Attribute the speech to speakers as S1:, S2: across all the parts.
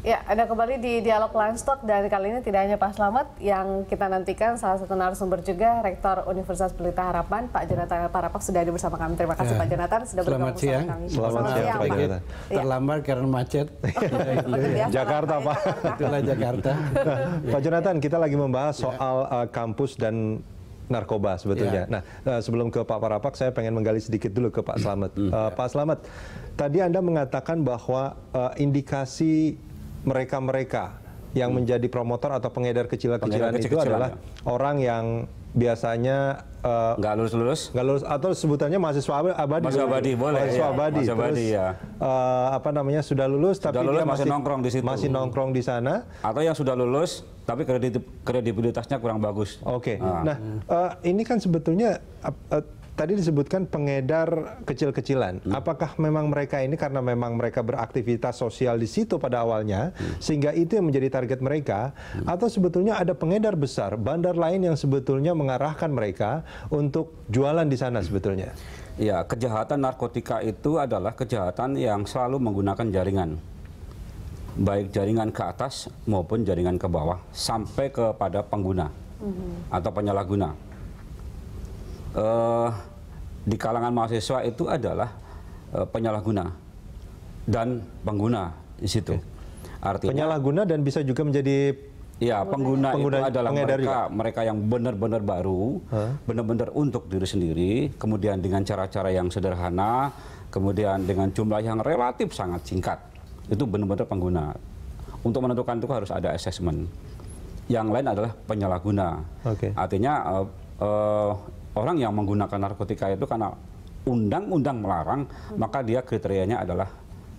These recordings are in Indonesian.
S1: Ya, Anda kembali di Dialog Livestock dan kali ini tidak hanya Pak Slamet yang kita nantikan salah satu narasumber juga Rektor Universitas Pelita Harapan Pak Jonathan Parapak sudah ada bersama kami. Terima kasih ya. Pak Jonathan sudah Selamat siang. bersama kami. Selamat, Selamat siang, Pak Jonathan. Ya.
S2: Terlambat karena macet. Iya, iya, iya. Jakarta Pak. Itulah Jakarta.
S3: Pak Jonathan, kita lagi membahas soal uh, kampus dan narkoba sebetulnya. Ya. Nah, uh, sebelum ke Pak Parapak, saya pengen menggali sedikit dulu ke Pak Slamet. Uh, hmm. eh, Pak Slamet, tadi Anda mengatakan bahwa uh, indikasi mereka-mereka yang hmm. menjadi promotor atau pengedar kecil-kecilan itu kecilan adalah ya. orang yang biasanya uh, nggak lulus lulus nggak lulus atau sebutannya mahasiswa abadi mahasiswa abadi boleh mahasiswa ya. abadi mahasiswa abadi ya uh, apa namanya sudah lulus sudah tapi lulus, dia masih, nongkrong di situ masih
S4: nongkrong di sana atau yang sudah lulus tapi kredit kredibilitasnya kurang bagus oke okay. Ah. nah, nah
S3: uh, ini kan sebetulnya uh, uh, tadi disebutkan pengedar
S4: kecil-kecilan.
S3: Hmm. Apakah memang mereka ini karena memang mereka beraktivitas sosial di situ pada awalnya hmm. sehingga itu yang menjadi target mereka hmm. atau sebetulnya ada pengedar besar, bandar lain yang sebetulnya mengarahkan mereka untuk
S4: jualan di sana sebetulnya? Ya, kejahatan narkotika itu adalah kejahatan yang selalu menggunakan jaringan. Baik jaringan ke atas maupun jaringan ke bawah sampai kepada pengguna mhm. atau penyalahguna. Uh, di kalangan mahasiswa itu adalah uh, penyalahguna dan pengguna di situ. Artinya penyalahguna dan bisa juga menjadi ya pengguna, pengguna itu adalah mereka mereka yang benar-benar baru, benar-benar untuk diri sendiri, kemudian dengan cara-cara yang sederhana, kemudian dengan jumlah yang relatif sangat singkat. Itu benar-benar pengguna. Untuk menentukan itu harus ada assessment. Yang lain adalah penyalahguna. Okay. Artinya uh, uh, orang yang menggunakan narkotika itu karena undang-undang melarang, hmm. maka dia kriterianya adalah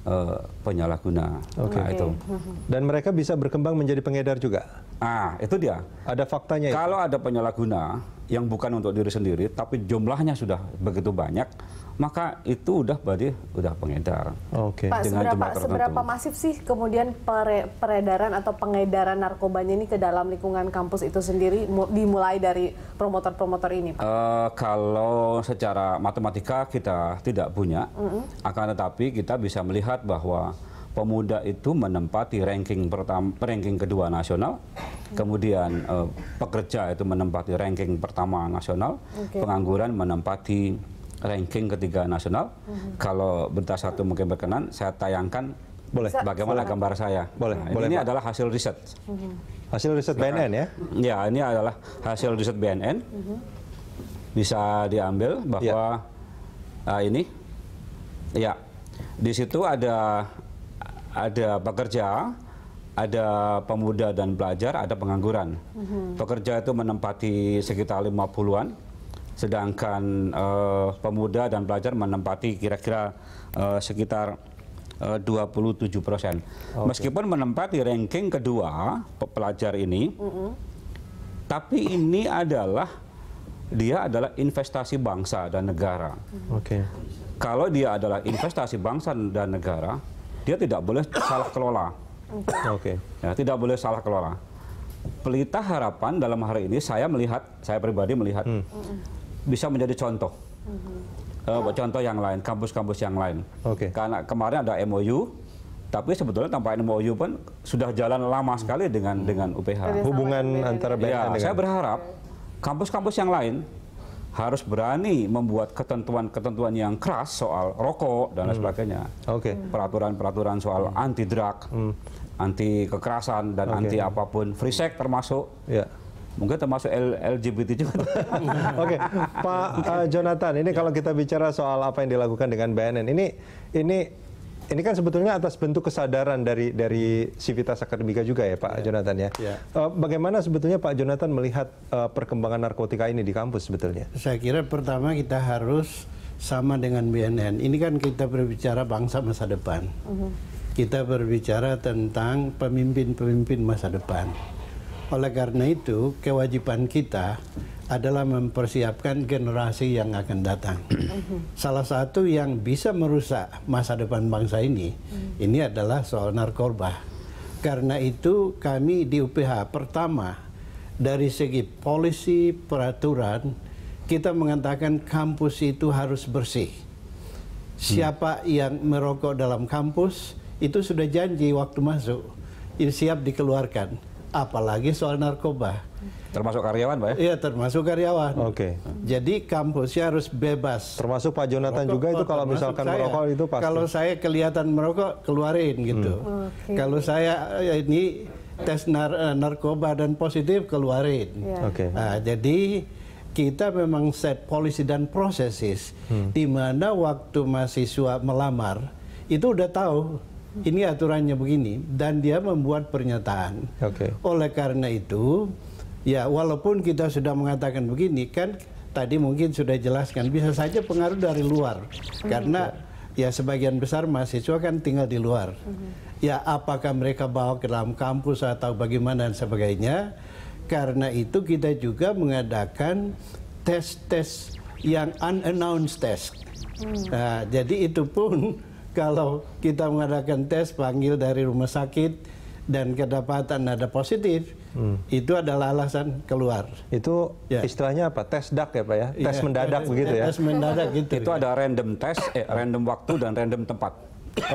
S4: uh, penyalahguna. Nah, Oke. Okay. Nah, itu. Dan mereka bisa berkembang menjadi pengedar juga. Ah, itu dia. Ada faktanya. Kalau itu? ada penyalahguna yang bukan untuk diri sendiri, tapi jumlahnya sudah begitu banyak maka itu udah berarti udah pengedar. Oke. Okay. Pak, Dengan seberapa, seberapa
S1: masif sih kemudian pere, peredaran atau pengedaran narkobanya ini ke dalam lingkungan kampus itu sendiri dimulai dari promotor-promotor ini,
S4: Pak? Uh, kalau secara matematika kita tidak punya, mm -hmm. akan tetapi kita bisa melihat bahwa pemuda itu menempati ranking pertama, ranking kedua nasional, kemudian uh, pekerja itu menempati ranking pertama nasional, okay. pengangguran menempati ranking ketiga nasional. Mm-hmm. Kalau berita satu mungkin berkenan, saya tayangkan boleh. Bagaimana Silakan. gambar saya? Boleh. Nah, boleh ini Pak. adalah hasil riset. Mm-hmm. Hasil riset Silakan. BNN ya? Ya, ini adalah hasil riset BNN. Mm-hmm. Bisa diambil bahwa ya. uh, ini, ya, di situ ada ada pekerja, ada pemuda dan pelajar, ada pengangguran. Mm-hmm. Pekerja itu menempati sekitar lima puluhan sedangkan uh, pemuda dan pelajar menempati kira-kira uh, sekitar eh, uh, 27 persen. Okay. Meskipun menempati ranking kedua pelajar ini, mm -hmm. tapi ini adalah dia adalah investasi bangsa dan negara. Oke. Okay. Kalau dia adalah investasi bangsa dan negara, dia tidak boleh salah kelola. Oke. Okay. Ya, tidak boleh salah kelola pelita harapan dalam hari ini saya melihat saya pribadi melihat hmm bisa menjadi contoh. Uh, contoh yang lain, kampus-kampus yang lain. Oke. Okay. Karena kemarin ada MOU, tapi sebetulnya tanpa MOU pun sudah jalan lama sekali dengan hmm. dengan UPH. Hubungan antara BNN ya, dengan... saya berharap kampus-kampus yang lain harus berani membuat ketentuan-ketentuan yang keras soal rokok dan lain hmm. sebagainya. Oke. Okay. Mm. Peraturan-peraturan soal mm. anti drug, hmm. anti kekerasan dan okay. anti apapun, free sex termasuk. Yeah. Mungkin termasuk LGBT juga. Oke, okay. Pak
S3: uh, Jonathan, ini ya. kalau kita bicara soal apa yang dilakukan dengan BNN, ini ini ini kan sebetulnya atas bentuk kesadaran dari dari Civitas Akademika juga ya Pak yeah. Jonathan ya. Yeah. Ya. Uh, bagaimana sebetulnya Pak Jonathan melihat uh, perkembangan narkotika ini di kampus sebetulnya?
S2: Saya kira pertama kita harus sama dengan BNN. Ini kan kita berbicara bangsa masa depan. Uh mhm. -huh. Kita berbicara tentang pemimpin-pemimpin masa depan. Oleh karena itu, kewajiban kita adalah mempersiapkan generasi yang akan datang. Salah satu yang bisa merusak masa depan bangsa ini, ini adalah soal narkoba. Karena itu kami di UPH pertama dari segi polisi peraturan kita mengatakan kampus itu harus bersih. Siapa hmm. yang merokok dalam kampus itu sudah janji waktu masuk, ini siap dikeluarkan apalagi soal narkoba. Termasuk karyawan, Pak ya? Iya, termasuk karyawan. Oke. Okay. Jadi kampusnya harus bebas. Termasuk Pak Jonathan merokok, juga itu kalau misalkan saya, merokok itu pasti. Kalau saya kelihatan merokok keluarin gitu. Hmm. Okay. Kalau saya ya ini tes nar eh, narkoba dan positif keluarin. Yeah. Oke. Okay. Nah, jadi kita memang set policy dan processes hmm. di mana waktu mahasiswa melamar itu udah tahu ini aturannya begini dan dia membuat pernyataan. Okay. Oleh karena itu, ya walaupun kita sudah mengatakan begini kan tadi mungkin sudah jelaskan bisa saja pengaruh dari luar hmm. karena ya sebagian besar mahasiswa kan tinggal di luar. Hmm. Ya apakah mereka bawa ke dalam kampus atau bagaimana dan sebagainya. Karena itu kita juga mengadakan tes-tes yang unannounced test. Hmm. Nah, jadi itu pun kalau kita mengadakan tes panggil dari rumah sakit dan kedapatan ada positif, hmm. itu adalah alasan keluar. Itu ya.
S3: istilahnya apa? Tes dak ya pak ya? Iya. Tes ya, mendadak tes, begitu ya? Tes mendadak gitu. Itu ya.
S4: ada random tes, eh, random waktu dan random tempat.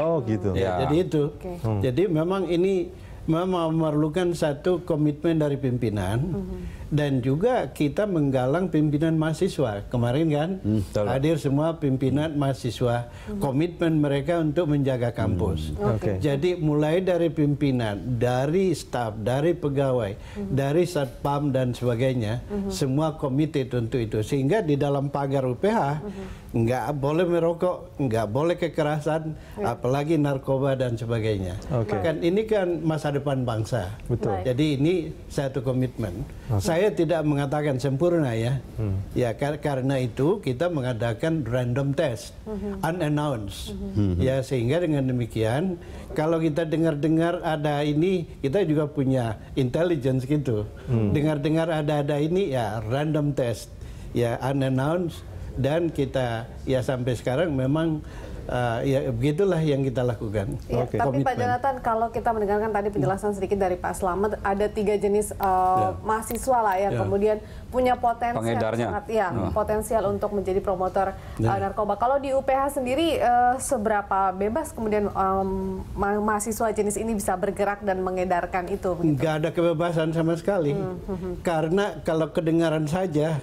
S4: Oh gitu. Ya, ya. Jadi itu.
S2: Okay.
S3: Hmm.
S4: Jadi memang ini memang memerlukan satu
S2: komitmen dari pimpinan. Hmm dan juga kita menggalang pimpinan mahasiswa kemarin kan hmm, hadir semua pimpinan hmm. mahasiswa hmm. komitmen mereka untuk menjaga kampus hmm. okay. jadi mulai dari pimpinan dari staf dari pegawai hmm. dari satpam dan sebagainya hmm. semua komite untuk itu sehingga di dalam pagar UPH hmm. nggak boleh merokok nggak boleh kekerasan hmm. apalagi narkoba dan sebagainya okay. kan ini kan masa depan bangsa Betul. jadi ini satu komitmen saya saya tidak mengatakan sempurna ya. Hmm. Ya kar karena itu kita mengadakan random test, hmm. unannounced. Hmm. Ya sehingga dengan demikian kalau kita dengar-dengar ada ini kita juga punya intelligence gitu. Hmm. Dengar-dengar ada-ada ini ya random test, ya unannounced dan kita ya sampai sekarang memang uh, ya begitulah yang kita lakukan. Ya, okay. Tapi Komitmen. Pak Jonathan,
S1: kalau kita mendengarkan tadi penjelasan sedikit dari Pak Slamet, ada tiga jenis uh, ya. mahasiswa lah yang ya. kemudian punya potensi Pengedarnya. sangat ya hmm. potensial untuk menjadi promotor eh, ya. uh, narkoba. Kalau di UPH sendiri uh, seberapa bebas kemudian um, mahasiswa jenis ini bisa bergerak dan mengedarkan itu? Begitu?
S2: Nggak ada kebebasan sama sekali, hmm. hmm, hmm. karena kalau kedengaran saja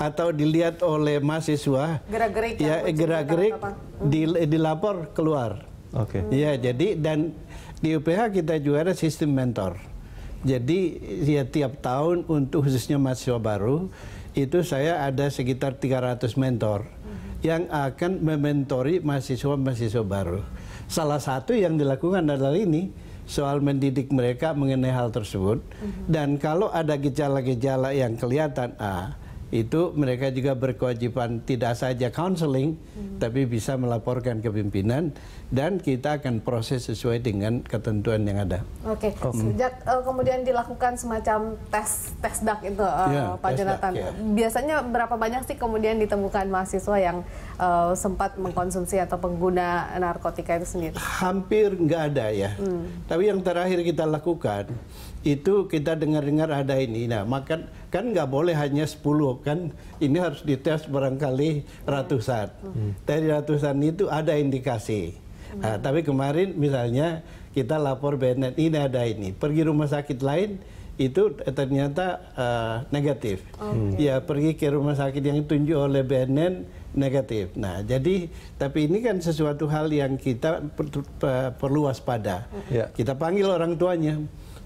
S2: atau dilihat oleh mahasiswa ya, gerak-gerik ya gerak-gerik hmm. dilapor keluar. Oke. Okay. Ya, jadi dan di UPH kita juga ada sistem mentor. Jadi ya tiap tahun untuk khususnya mahasiswa baru itu saya ada sekitar 300 mentor hmm. yang akan mementori mahasiswa-mahasiswa baru. Salah satu yang dilakukan adalah ini soal mendidik mereka mengenai hal tersebut. Hmm. Dan kalau ada gejala-gejala yang kelihatan A, ah, itu mereka juga berkewajiban tidak saja counseling hmm. tapi bisa melaporkan ke pimpinan dan kita akan proses sesuai dengan ketentuan yang ada.
S1: Oke. Okay. Oh. Hmm. Sejak uh, kemudian dilakukan semacam tes tes dak itu uh, eh, yeah, Pak Jonathan. yeah. Biasanya berapa banyak sih kemudian ditemukan mahasiswa yang uh, sempat mengkonsumsi atau pengguna narkotika itu sendiri? Hampir
S2: nggak ada ya. Hmm. Tapi yang terakhir kita lakukan itu kita dengar-dengar ada ini. Nah, maka kan nggak boleh hanya 10 kan ini harus dites barangkali ratusan. Hmm. Dari ratusan itu ada indikasi. Nah, hmm. Nah, tapi kemarin misalnya kita lapor BNN ini ada ini. Pergi rumah sakit lain itu ternyata uh, negatif. Okay. Ya pergi ke rumah sakit yang ditunjuk oleh BNN negatif. Nah, jadi tapi ini kan sesuatu hal yang kita per, per, perlu waspada. Yeah. Kita panggil orang tuanya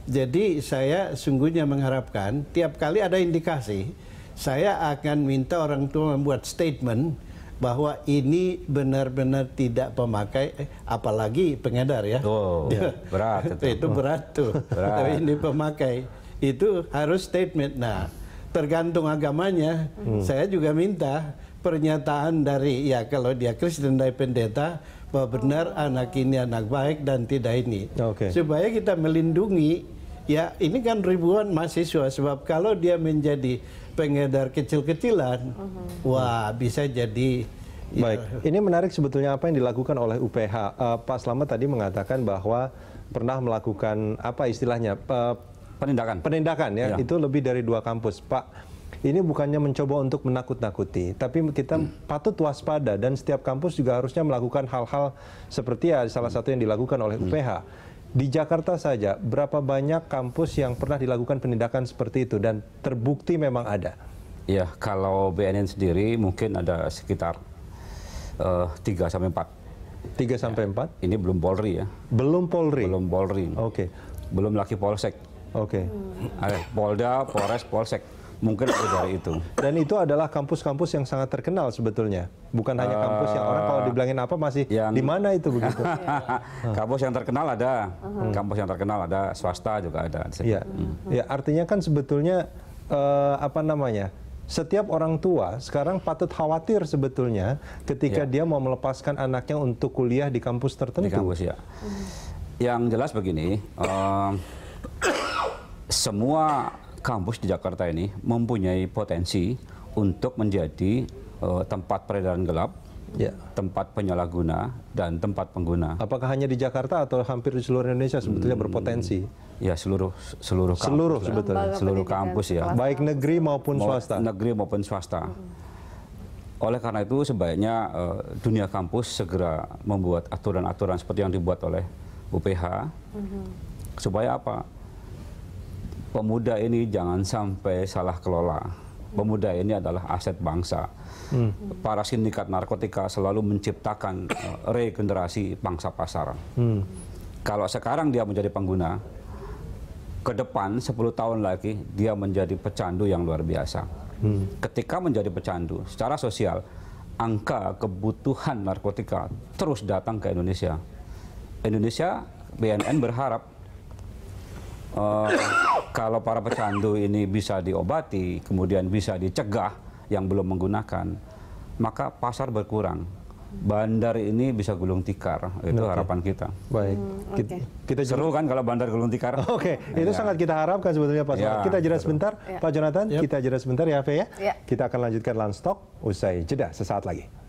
S2: jadi saya sungguhnya mengharapkan tiap kali ada indikasi, saya akan minta orang tua membuat statement bahwa ini benar-benar tidak pemakai apalagi pengedar ya. Oh, ya. berat itu. itu berat tuh. Berat. Tapi ini pemakai itu harus statement. Nah, tergantung agamanya. Hmm. Saya juga minta pernyataan dari ya kalau dia Kristen dari pendeta bahwa benar anak ini anak baik dan tidak ini. Okay. Supaya kita melindungi Ya ini kan ribuan mahasiswa sebab kalau dia menjadi pengedar kecil-kecilan, uh mhm. -huh. wah bisa jadi ya. Baik, ini menarik sebetulnya apa yang dilakukan oleh UPH. Uh, eh, Pak Slamet
S3: tadi mengatakan bahwa pernah melakukan apa istilahnya uh, penindakan. Penindakan ya, ya, itu lebih dari dua kampus, Pak. Ini bukannya mencoba untuk menakut-nakuti, tapi kita hmm. patut waspada dan setiap kampus juga harusnya melakukan hal-hal seperti ya salah satu yang dilakukan oleh hmm. UPH di Jakarta saja, berapa banyak kampus yang pernah dilakukan penindakan seperti itu dan terbukti memang ada?
S4: Ya, kalau BNN sendiri mungkin ada sekitar uh, eh, 3 sampai 4. 3 sampai ya, Ini belum Polri ya. Belum Polri. Belum Polri. Oke. Okay. Belum lagi Polsek. Oke. Okay. Hmm. Ada Polda, Polres, Polsek. Mungkin lebih dari itu. Dan itu adalah kampus-kampus yang sangat terkenal
S3: sebetulnya. Bukan uh, hanya kampus yang orang kalau ah.
S4: dibilangin apa masih di mana itu begitu. kampus yang terkenal ada, -huh. kampus yang terkenal ada, swasta juga ada. Iya, hmm. ya artinya
S3: kan sebetulnya uh, apa namanya? setiap orang tua sekarang patut khawatir sebetulnya ketika ya. dia mau melepaskan anaknya untuk kuliah di kampus tertentu. Di kampus
S4: ya. Yang jelas begini, uh, semua kampus di Jakarta ini mempunyai potensi untuk menjadi uh, tempat peredaran gelap, ya. tempat penyalahguna, dan tempat pengguna. Apakah hanya di Jakarta atau hampir di seluruh Indonesia sebetulnya hmm, berpotensi? Ya seluruh seluruh kampus, seluruh ya. sebetulnya seluruh kampus ya, baik negeri maupun swasta. Negeri maupun swasta. Hmm. Oleh karena itu sebaiknya uh, dunia kampus segera membuat aturan-aturan seperti yang dibuat oleh UPH. Mm -hmm. Supaya apa? pemuda ini jangan sampai salah kelola. Pemuda ini adalah aset bangsa. Hmm. Para sindikat narkotika selalu menciptakan uh, regenerasi bangsa pasar. Hmm. Kalau sekarang dia menjadi pengguna, ke depan 10 tahun lagi dia menjadi pecandu yang luar biasa. Hmm. Ketika menjadi pecandu, secara sosial angka kebutuhan narkotika terus datang ke Indonesia. Indonesia BNN berharap uh, kalau para pecandu ini bisa diobati, kemudian bisa dicegah yang belum menggunakan, maka pasar berkurang. Bandar ini bisa gulung tikar, itu okay. harapan kita. Baik, hmm, okay. kita seru kan kalau bandar gulung tikar. Oke, okay. itu iya. sangat kita harapkan sebetulnya Pak. Ya,
S3: kita jeda sebentar, ya. Pak Jonathan. Yep. Kita jeda sebentar ya, Fe ya. ya. Kita akan lanjutkan lanstok usai jeda sesaat lagi.